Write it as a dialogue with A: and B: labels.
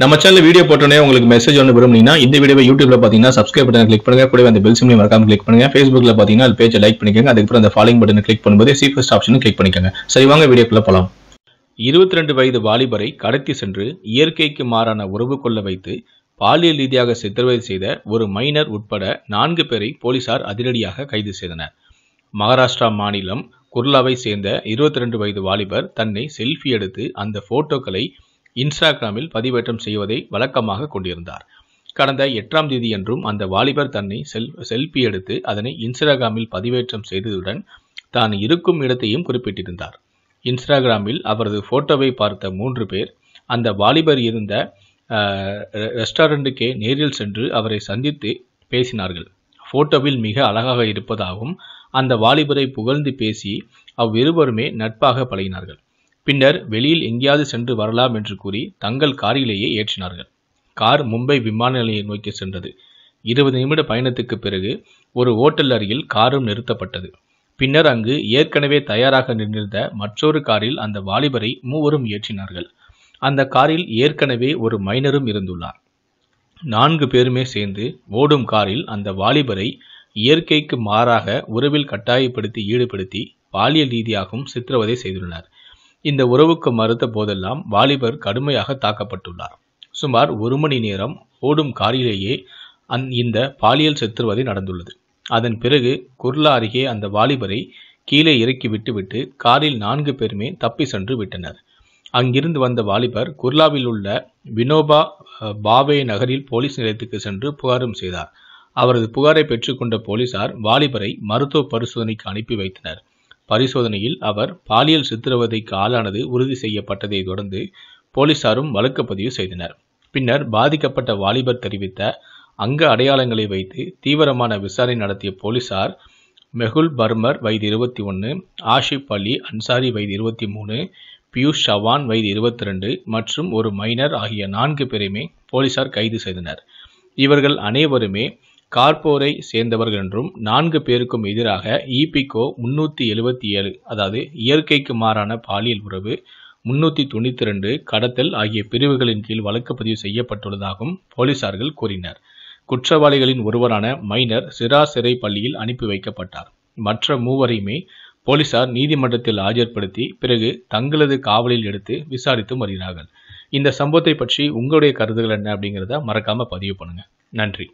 A: நம்ம channel video போட்டோன்னே உங்களுக்கு மெசேஜ் ஒன்று விரும்புனீங்கன்னா இந்த வீடியோ யூடியூப்ல பார்த்தீங்கன்னா சப்ஸ்கிரைப் பட்டன் கிளிக் பண்ணுங்க கூட அந்த பெல் சிம்லையும் மறக்காம கிளிக் பண்ணுங்க ஃபேஸ்புக்ல பார்த்தீங்கன்னா அது பேஜை லைக் பண்ணிக்கோங்க அதுக்கப்புறம் அந்த ஃபாலோயிங் பட்டன் கிளிக் பண்ணும்போது சீஃபஸ்ட் ஆப்ஷனும் கிளிக் பண்ணிக்கோங்க சரி வாங்க வீடியோக்குள்ள போகலாம் இருபத்தி ரெண்டு வயது வாலிபரை கடத்தி சென்று இயற்கைக்கு மாறான உறவு கொள்ள வைத்து பாலியல் ரீதியாக சித்திரவதை செய்த ஒரு மைனர் உட்பட நான்கு பேரை போலீசார் அதிரடியாக கைது செய்தனர் மகாராஷ்டிரா மாநிலம் குர்லாவை சேர்ந்த இருபத்தி ரெண்டு வயது வாலிபர் தன்னை செல்ஃபி எடுத்து அந்த போட்டோக்களை இன்ஸ்டாகிராமில் பதிவேற்றம் செய்வதை வழக்கமாக கொண்டிருந்தார் கடந்த எட்டாம் தேதி என்றும் அந்த வாலிபர் தன்னை செல் செல்ஃபி எடுத்து அதனை இன்ஸ்டாகிராமில் பதிவேற்றம் செய்ததுடன் தான் இருக்கும் இடத்தையும் குறிப்பிட்டிருந்தார் இன்ஸ்டாகிராமில் அவரது போட்டோவை பார்த்த மூன்று பேர் அந்த வாலிபர் இருந்த ரெஸ்டாரண்ட்டுக்கே நேரில் சென்று அவரை சந்தித்து பேசினார்கள் போட்டோவில் மிக அழகாக இருப்பதாகவும் அந்த வாலிபரை புகழ்ந்து பேசி அவ்விருவருமே நட்பாக பழகினார்கள் பின்னர் வெளியில் எங்கேயாவது சென்று வரலாம் என்று கூறி தங்கள் காரிலேயே ஏற்றினார்கள் கார் மும்பை விமான நிலையம் நோக்கி சென்றது இருபது நிமிட பயணத்துக்கு பிறகு ஒரு ஓட்டல் அருகில் காரும் நிறுத்தப்பட்டது பின்னர் அங்கு ஏற்கனவே தயாராக நின்றிருந்த மற்றொரு காரில் அந்த வாலிபரை மூவரும் ஏற்றினார்கள் அந்த காரில் ஏற்கனவே ஒரு மைனரும் இருந்துள்ளார் நான்கு பேருமே சேர்ந்து ஓடும் காரில் அந்த வாலிபரை இயற்கைக்கு மாறாக உறவில் கட்டாயப்படுத்தி ஈடுபடுத்தி பாலியல் ரீதியாகவும் சித்திரவதை செய்துள்ளனர் இந்த உறவுக்கு மறுத்த போதெல்லாம் வாலிபர் கடுமையாக தாக்கப்பட்டுள்ளார் சுமார் ஒரு மணி நேரம் ஓடும் காரிலேயே அந் இந்த பாலியல் செத்துருவதை நடந்துள்ளது அதன் பிறகு குர்லா அருகே அந்த வாலிபரை கீழே இறக்கி விட்டுவிட்டு காரில் நான்கு பேருமே தப்பி சென்று விட்டனர் அங்கிருந்து வந்த வாலிபர் குர்லாவில் உள்ள வினோபா பாவே நகரில் போலீஸ் நிலையத்துக்கு சென்று புகாரும் செய்தார் அவரது புகாரை பெற்றுக்கொண்ட போலீசார் வாலிபரை மருத்துவ பரிசோதனைக்கு அனுப்பி வைத்தனர் பரிசோதனையில் அவர் பாலியல் சித்திரவதைக்கு ஆளானது உறுதி செய்யப்பட்டதை தொடர்ந்து போலீசாரும் வழக்கு பதிவு செய்தனர் பின்னர் பாதிக்கப்பட்ட வாலிபர் தெரிவித்த அங்க அடையாளங்களை வைத்து தீவிரமான விசாரணை நடத்திய போலீசார் மெகுல் பர்மர் வயது இருபத்தி ஒன்று ஆஷிப் அலி அன்சாரி வயது இருபத்தி மூணு பியூஷ் சவான் வயது இருபத்தி ரெண்டு மற்றும் ஒரு மைனர் ஆகிய நான்கு பேரையுமே போலீசார் கைது செய்தனர் இவர்கள் அனைவருமே கார்போரை சேர்ந்தவர்கள் என்றும் நான்கு பேருக்கும் எதிராக ஈபிகோ முன்னூற்றி எழுபத்தி ஏழு அதாவது இயற்கைக்கு மாறான பாலியல் உறவு முன்னூற்றி தொண்ணூற்றி ரெண்டு கடத்தல் ஆகிய பிரிவுகளின் கீழ் வழக்கு பதிவு செய்யப்பட்டுள்ளதாகவும் போலீசார்கள் கூறினர் குற்றவாளிகளின் ஒருவரான மைனர் சிரா சிறை பள்ளியில் அனுப்பி வைக்கப்பட்டார் மற்ற மூவரையுமே போலீசார் நீதிமன்றத்தில் ஆஜர்படுத்தி பிறகு தங்களது காவலில் எடுத்து விசாரித்து வருகிறார்கள் இந்த சம்பவத்தை பற்றி உங்களுடைய கருத்துகள் என்ன அப்படிங்கிறத மறக்காமல் பதிவு பண்ணுங்கள் நன்றி